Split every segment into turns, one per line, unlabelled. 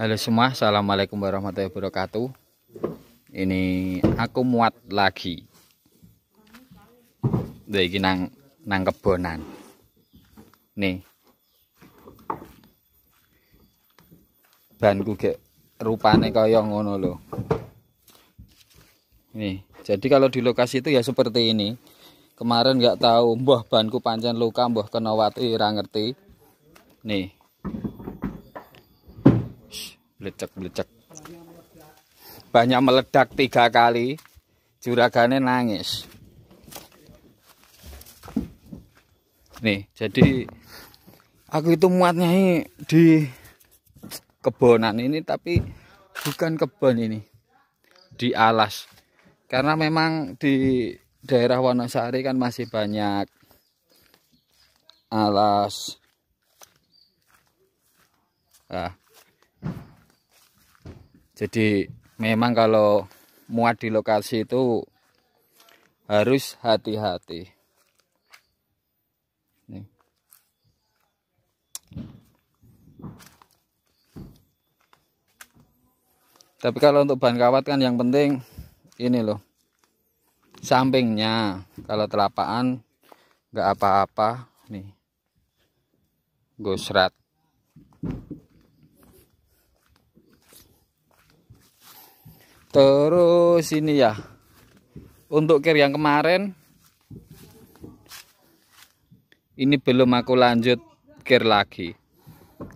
Halo semua, Assalamualaikum warahmatullahi wabarakatuh Ini aku muat lagi Dari Ini nang, nang kebonan Nih Banku ke rupane yang ngono loh Nih, jadi kalau di lokasi itu ya seperti ini Kemarin nggak tahu, mbah banku panjang luka, mbah kena watu, ngerti. Nih, Belecek belecek. Banyak meledak tiga kali. Juragannya nangis. Nih, jadi aku itu muatnya di kebonan ini tapi bukan kebon ini di alas karena memang di daerah Wonosari kan masih banyak alas nah, jadi memang kalau muat di lokasi itu harus hati-hati tapi kalau untuk bahan kawat kan yang penting ini loh sampingnya kalau telapaan nggak apa-apa nih gosrat terus ini ya untuk kir yang kemarin ini belum aku lanjut kir lagi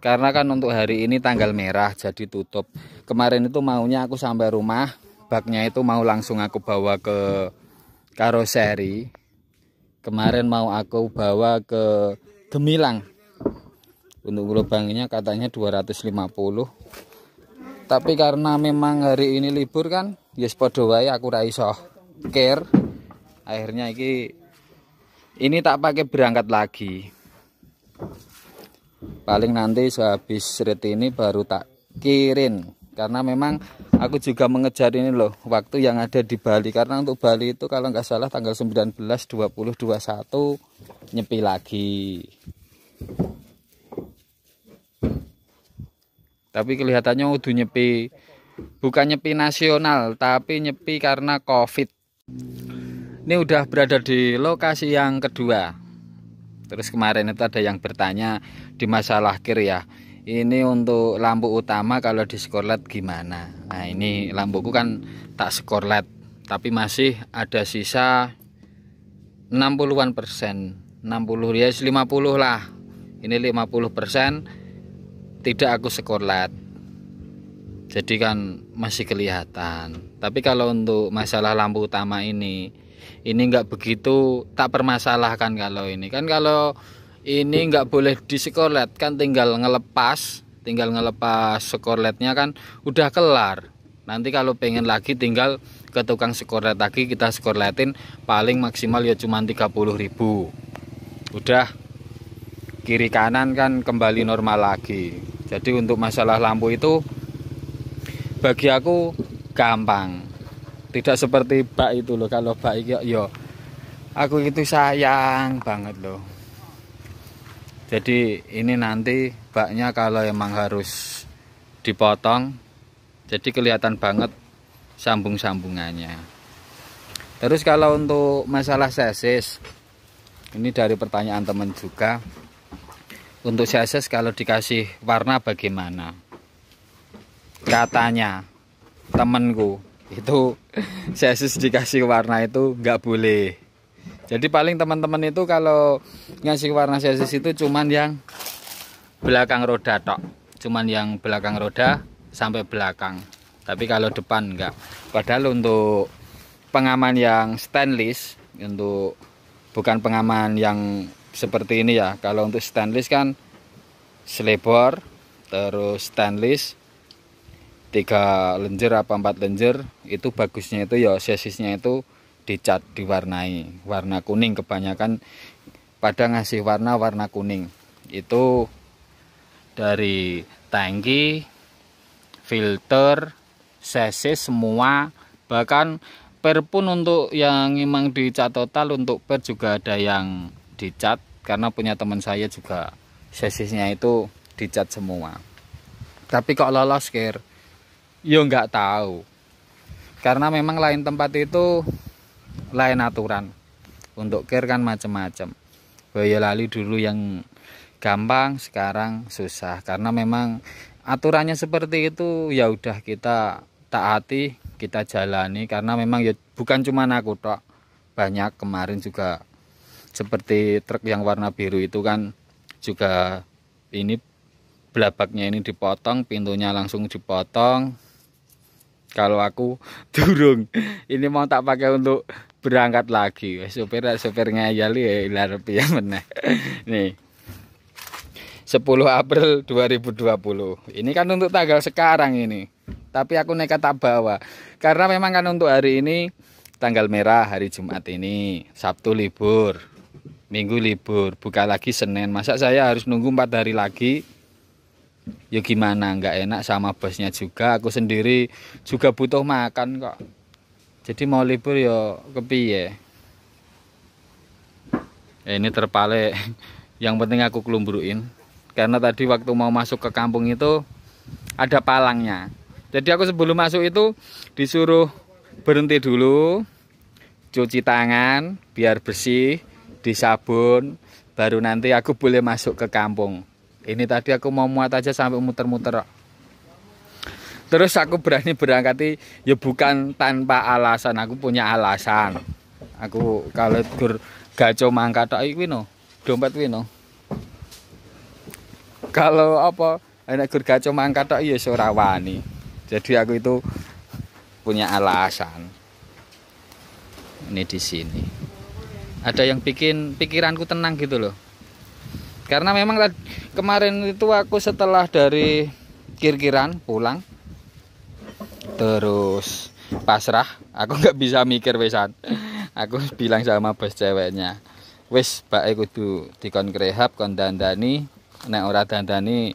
karena kan untuk hari ini tanggal merah jadi tutup kemarin itu maunya aku sampai rumah baknya itu mau langsung aku bawa ke karoseri kemarin mau aku bawa ke Gemilang untuk lubangnya katanya 250 tapi karena memang hari ini libur kan ya yes, podo aku ra iso care akhirnya iki ini tak pakai berangkat lagi paling nanti sehabis seret ini baru tak kirim karena memang aku juga mengejar ini loh waktu yang ada di Bali karena untuk Bali itu kalau nggak salah tanggal 19 20 21 nyepi lagi tapi kelihatannya udah nyepi bukan nyepi nasional tapi nyepi karena covid ini udah berada di lokasi yang kedua terus kemarin itu ada yang bertanya di masalah kir ya ini untuk lampu utama kalau di skorlet gimana nah ini lampuku kan tak skorlet tapi masih ada sisa 60-an persen 60 ya 50 lah ini 50 persen tidak aku sekolah jadi kan masih kelihatan tapi kalau untuk masalah lampu utama ini ini nggak begitu tak permasalahkan kalau ini kan kalau ini nggak boleh disekorlet kan tinggal ngelepas tinggal ngelepas sekorletnya kan udah kelar nanti kalau pengen lagi tinggal ke tukang sekorlet lagi kita sekorletin paling maksimal ya cuma 30 ribu udah kiri kanan kan kembali normal lagi jadi untuk masalah lampu itu bagi aku gampang tidak seperti bak itu loh kalau bak itu yo ya, aku itu sayang banget loh jadi ini nanti baknya kalau emang harus dipotong jadi kelihatan banget sambung-sambungannya terus kalau untuk masalah sesis ini dari pertanyaan teman juga untuk CSS kalau dikasih warna bagaimana katanya temenku itu CSS dikasih warna itu nggak boleh jadi paling teman-teman itu kalau ngasih warna CSS itu cuman yang belakang roda tok cuman yang belakang roda sampai belakang tapi kalau depan enggak padahal untuk pengaman yang stainless untuk bukan pengaman yang seperti ini ya kalau untuk stainless kan selebor terus stainless tiga lenjer apa empat lenjer itu bagusnya itu ya sesisnya itu dicat diwarnai warna kuning kebanyakan pada ngasih warna warna kuning itu dari tangki filter sesis semua bahkan per pun untuk yang memang dicat total untuk per juga ada yang dicat karena punya teman saya juga sesisnya itu dicat semua tapi kok lolos kir yo nggak tahu karena memang lain tempat itu lain aturan untuk kir kan macam-macam Boyolali dulu yang gampang sekarang susah karena memang aturannya seperti itu ya udah kita taati kita jalani karena memang ya bukan cuma aku tok banyak kemarin juga seperti truk yang warna biru itu kan juga ini belabaknya ini dipotong pintunya langsung dipotong kalau aku durung ini mau tak pakai untuk berangkat lagi sopir supirnya jali ya larap ya nih 10 April 2020 ini kan untuk tanggal sekarang ini tapi aku nekat tak bawa karena memang kan untuk hari ini tanggal merah hari Jumat ini Sabtu libur minggu libur buka lagi Senin masa saya harus nunggu empat hari lagi ya gimana nggak enak sama bosnya juga aku sendiri juga butuh makan kok jadi mau libur ya kepiye ya, ini terpale yang penting aku kelumburuin karena tadi waktu mau masuk ke kampung itu ada palangnya jadi aku sebelum masuk itu disuruh berhenti dulu cuci tangan biar bersih di sabun baru nanti aku boleh masuk ke kampung ini tadi aku mau muat aja sampai muter-muter terus aku berani berangkat ya bukan tanpa alasan aku punya alasan aku kalau gur gaco mangkat tok dompet wino kalau apa enak gur gaco mangkat ya ora wani jadi aku itu punya alasan ini di sini ada yang bikin pikiranku tenang gitu loh karena memang kemarin itu aku setelah dari kirkiran pulang terus pasrah aku nggak bisa mikir wesan aku bilang sama bos ceweknya wes pak aku dikon rehab kon dandani nek ora dandani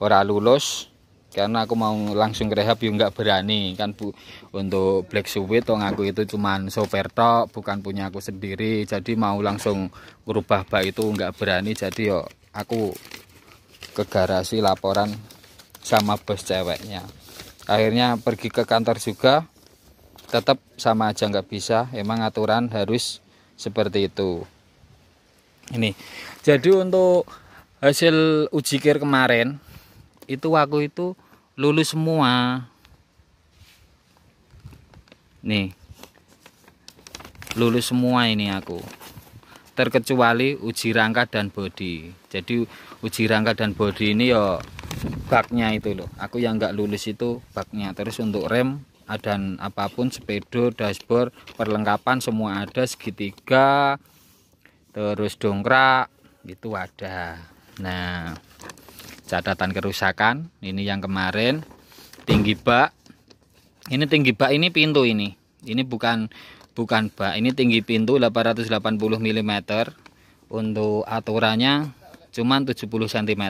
ora lulus karena aku mau langsung rehab yuk nggak berani kan bu untuk black suit tong aku itu cuman sopir tok bukan punya aku sendiri jadi mau langsung berubah bak itu nggak berani jadi yo aku ke garasi laporan sama bos ceweknya akhirnya pergi ke kantor juga tetap sama aja nggak bisa emang aturan harus seperti itu ini jadi untuk hasil ujikir kemarin itu waktu itu lulus semua nih lulus semua ini aku terkecuali uji rangka dan body jadi uji rangka dan body ini yo baknya itu loh aku yang nggak lulus itu baknya terus untuk rem dan apapun sepedo dashboard perlengkapan semua ada segitiga terus dongkrak itu ada nah catatan kerusakan ini yang kemarin tinggi bak ini tinggi bak ini pintu ini ini bukan bukan bak ini tinggi pintu 880 mm untuk aturannya cuman 70 cm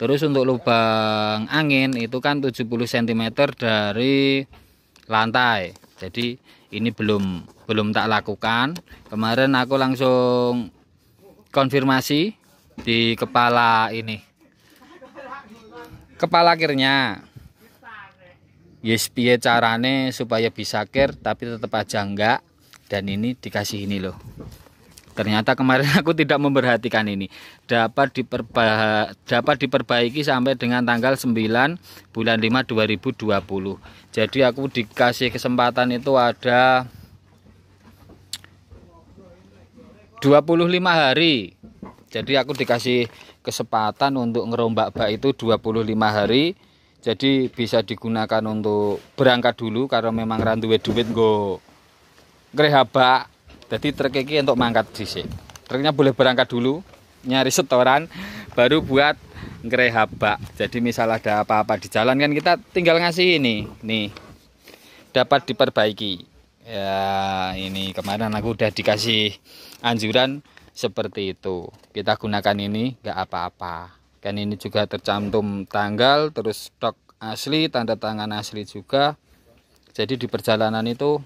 terus untuk lubang angin itu kan 70 cm dari lantai jadi ini belum belum tak lakukan kemarin aku langsung konfirmasi di kepala ini kepala kirnya yes piye carane supaya bisa kir tapi tetap aja enggak dan ini dikasih ini loh ternyata kemarin aku tidak memperhatikan ini dapat diperba dapat diperbaiki sampai dengan tanggal 9 bulan 5 2020 jadi aku dikasih kesempatan itu ada 25 hari jadi aku dikasih kesempatan untuk ngerombak bak itu 25 hari jadi bisa digunakan untuk berangkat dulu karena memang randu duit go ngerehaba jadi trek ini untuk mangkat sisi treknya boleh berangkat dulu nyari setoran baru buat ngerehaba jadi misal ada apa-apa di jalan kan kita tinggal ngasih ini nih dapat diperbaiki ya ini kemarin aku udah dikasih anjuran seperti itu kita gunakan ini nggak apa-apa kan ini juga tercantum tanggal terus stok asli tanda tangan asli juga jadi di perjalanan itu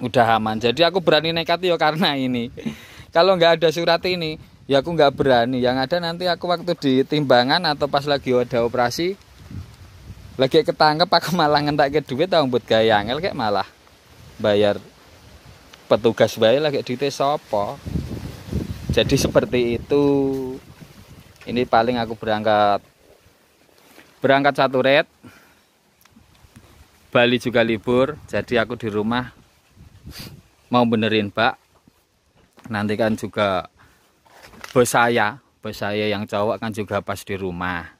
udah aman jadi aku berani nekat ya karena ini kalau nggak ada surat ini ya aku nggak berani yang ada nanti aku waktu di timbangan atau pas lagi ada operasi lagi ketangkep aku malah ngentak ke duit tau buat gaya angel kayak malah bayar petugas bayar lagi di sopo jadi seperti itu ini paling aku berangkat berangkat satu red Bali juga libur jadi aku di rumah mau benerin bak nanti kan juga bos saya bos saya yang cowok kan juga pas di rumah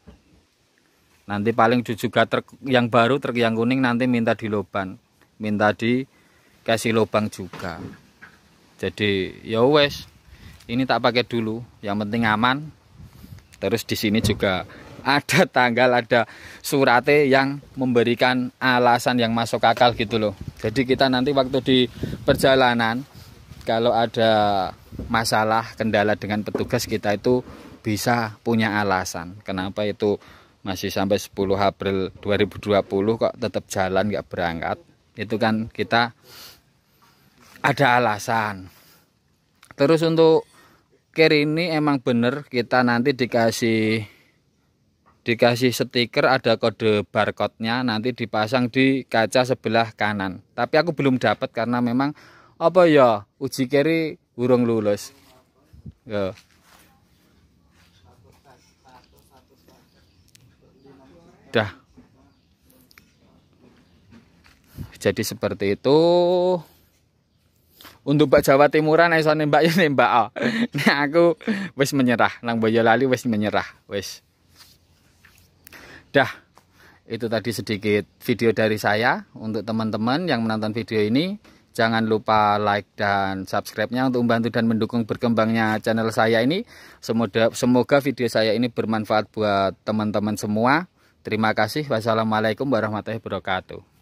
nanti paling juga truk yang baru truk yang kuning nanti minta di loban minta di kasih lubang juga jadi ya wes ini tak pakai dulu yang penting aman terus di sini juga ada tanggal ada surate yang memberikan alasan yang masuk akal gitu loh jadi kita nanti waktu di perjalanan kalau ada masalah kendala dengan petugas kita itu bisa punya alasan kenapa itu masih sampai 10 April 2020 kok tetap jalan nggak berangkat itu kan kita ada alasan terus untuk stiker ini emang bener kita nanti dikasih dikasih stiker ada kode barcode-nya nanti dipasang di kaca sebelah kanan. Tapi aku belum dapat karena memang apa ya uji kiri burung lulus. Yo. Ya. Dah. Jadi seperti itu untuk Mbak Jawa Timuran iso nembak ya nembak. Oh. Nah, aku wes menyerah, nang Boyolali wes menyerah, wes. Dah. Itu tadi sedikit video dari saya untuk teman-teman yang menonton video ini. Jangan lupa like dan subscribe-nya untuk membantu dan mendukung berkembangnya channel saya ini. Semoga semoga video saya ini bermanfaat buat teman-teman semua. Terima kasih. Wassalamualaikum warahmatullahi wabarakatuh.